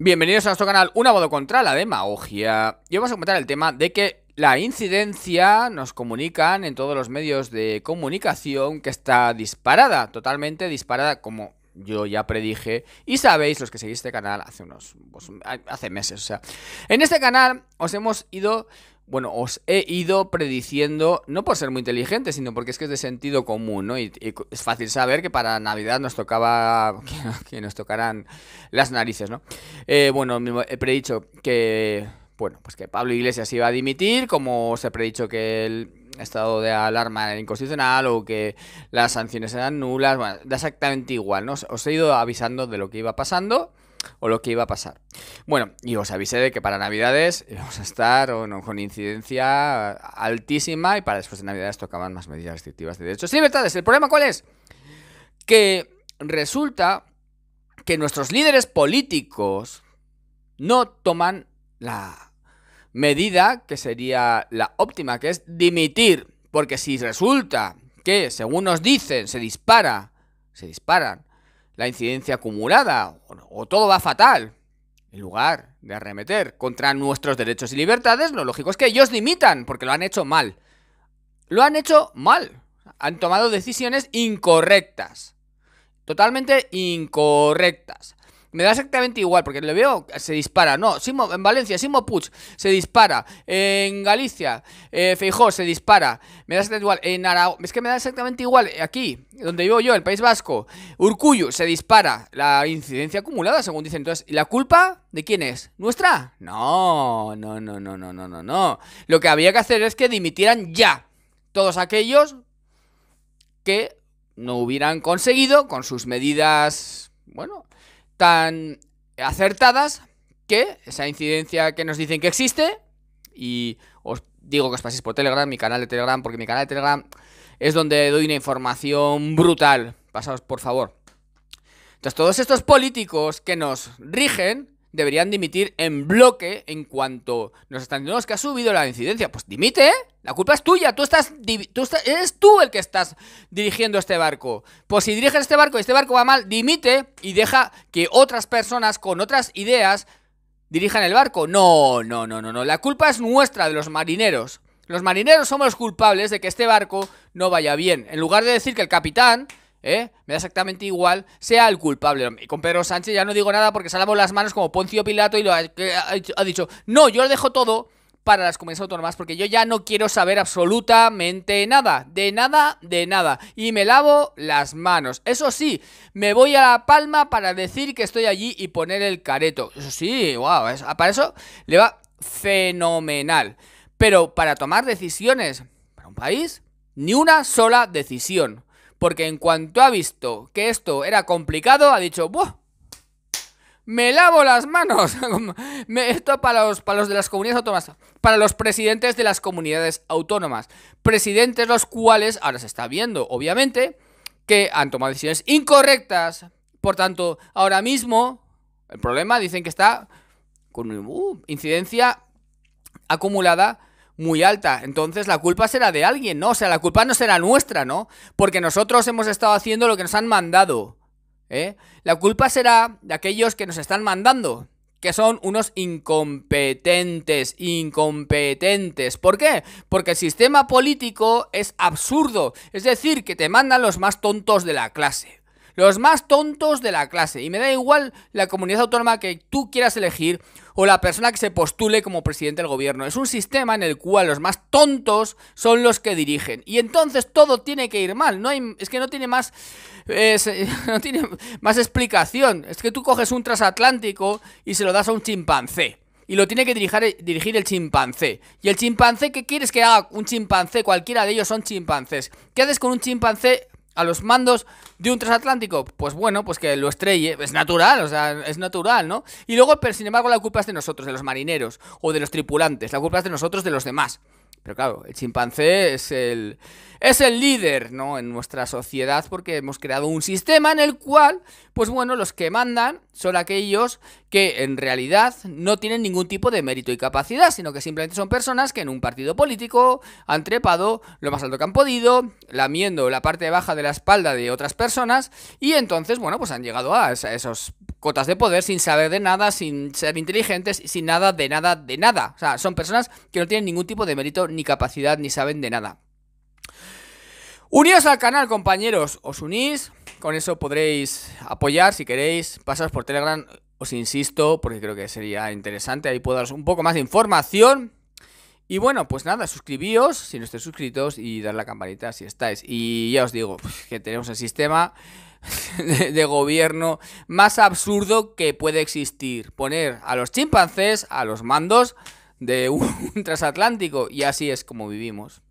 Bienvenidos a nuestro canal Una voz contra la demagogia Y vamos a comentar el tema de que la incidencia nos comunican en todos los medios de comunicación que está disparada, totalmente disparada como yo ya predije y sabéis los que seguís este canal hace unos pues, hace meses, o sea, en este canal os hemos ido bueno, os he ido prediciendo, no por ser muy inteligente, sino porque es que es de sentido común, ¿no? Y, es fácil saber que para Navidad nos tocaba, que, nos tocarán las narices, ¿no? Eh, bueno, he predicho que, bueno, pues que Pablo Iglesias iba a dimitir, como os he predicho que el estado de alarma era inconstitucional o que las sanciones eran nulas, bueno, da exactamente igual, ¿no? os he ido avisando de lo que iba pasando o lo que iba a pasar. Bueno, y os avisé de que para Navidades íbamos a estar con incidencia altísima y para después de Navidades tocaban más medidas restrictivas de derechos y libertades. ¿El problema cuál es? Que resulta que nuestros líderes políticos no toman la medida que sería la óptima, que es dimitir. Porque si resulta que, según nos dicen, se dispara, se disparan la incidencia acumulada o todo va fatal, en lugar de arremeter contra nuestros derechos y libertades, lo lógico es que ellos limitan, porque lo han hecho mal. Lo han hecho mal. Han tomado decisiones incorrectas. Totalmente incorrectas. Me da exactamente igual, porque lo veo, se dispara. No, Simo, en Valencia, Simo Puig se dispara. En Galicia, eh, Feijó se dispara. Me da exactamente igual. En Aragón, es que me da exactamente igual. Eh, aquí, donde vivo yo, el País Vasco, Urcuyo se dispara. La incidencia acumulada, según dicen. Entonces, ¿la culpa de quién es? ¿Nuestra? No, no, no, no, no, no, no, no. Lo que había que hacer es que dimitieran ya todos aquellos que no hubieran conseguido con sus medidas, bueno, tan acertadas que esa incidencia que nos dicen que existe, y os digo que os paséis por Telegram, mi canal de Telegram, porque mi canal de Telegram es donde doy una información brutal. Pasaos, por favor. Entonces, todos estos políticos que nos rigen deberían dimitir en bloque en cuanto nos están diciendo que ha subido la incidencia. Pues dimite, ¿eh? La culpa es tuya, tú estás, eres tú el que estás dirigiendo este barco. Pues si diriges este barco y este barco va mal, dimite y deja que otras personas con otras ideas dirijan el barco. No, no, no, no, no. La culpa es nuestra, de los marineros. Los marineros somos los culpables de que este barco no vaya bien. En lugar de decir que el capitán ¿eh? Me da exactamente igual, sea el culpable. Y con Pedro Sánchez ya no digo nada porque se salamos las manos como Poncio Pilato y lo ha, dicho, no, yo lo dejo todo para las comunidades autónomas porque yo ya no quiero saber absolutamente nada, de nada, de nada. Y me lavo las manos. Eso sí, me voy a La Palma para decir que estoy allí y poner el careto. Eso sí, wow, para eso le va fenomenal. Pero para tomar decisiones para un país, ni una sola decisión. Porque en cuanto ha visto que esto era complicado, ha dicho, ¡buah! me lavo las manos. Esto para los, para de las comunidades autónomas, para los presidentes de las comunidades autónomas. Presidentes los cuales, ahora se está viendo, obviamente, que han tomado decisiones incorrectas. Por tanto, ahora mismo, el problema dicen que está con uh, incidencia acumulada muy alta. Entonces la culpa será de alguien, ¿no? O sea, la culpa no será nuestra, ¿no? Porque nosotros hemos estado haciendo lo que nos han mandado. ¿eh? La culpa será de aquellos que nos están mandando, que son unos incompetentes, incompetentes. ¿Por qué? Porque el sistema político es absurdo, es decir, que te mandan los más tontos de la clase los más tontos de la clase. Y me da igual la comunidad autónoma que tú quieras elegir o la persona que se postule como presidente del gobierno. Es un sistema en el cual los más tontos son los que dirigen. Y entonces todo tiene que ir mal. No es que no tiene más. no tiene más explicación. Es que tú coges un transatlántico y se lo das a un chimpancé. Y lo tiene que dirigir, dirigir el chimpancé. ¿Y el chimpancé qué quieres que haga un chimpancé? Cualquiera de ellos son chimpancés. ¿Qué haces con un chimpancé a los mandos de un transatlántico? Pues bueno, pues que lo estrelle, es natural, o sea, es natural, ¿no? Y luego, pero sin embargo, la culpa es de nosotros, de los marineros o de los tripulantes, la culpa es de nosotros, de los demás. Pero claro, el chimpancé es el, es el líder ¿no? en nuestra sociedad porque hemos creado un sistema en el cual, pues bueno, los que mandan son aquellos que en realidad no tienen ningún tipo de mérito y capacidad, sino que simplemente son personas que en un partido político han trepado lo más alto que han podido, lamiendo la parte baja de la espalda de otras personas y entonces, bueno, pues han llegado a esos cotas de poder, sin saber de nada, sin ser inteligentes, sin nada, de nada, de nada. O sea, son personas que no tienen ningún tipo de mérito, ni capacidad, ni saben de nada. unidos al canal, compañeros. Os unís, con eso podréis apoyar si queréis. pasas por Telegram, os insisto, porque creo que sería interesante. Ahí puedo daros un poco más de información. Y bueno, pues nada, suscribíos si no estáis suscritos y dar la campanita si estáis. Y ya os digo que tenemos el sistema de gobierno más absurdo que puede existir. Poner a los chimpancés a los mandos de un transatlántico. Y así es como vivimos.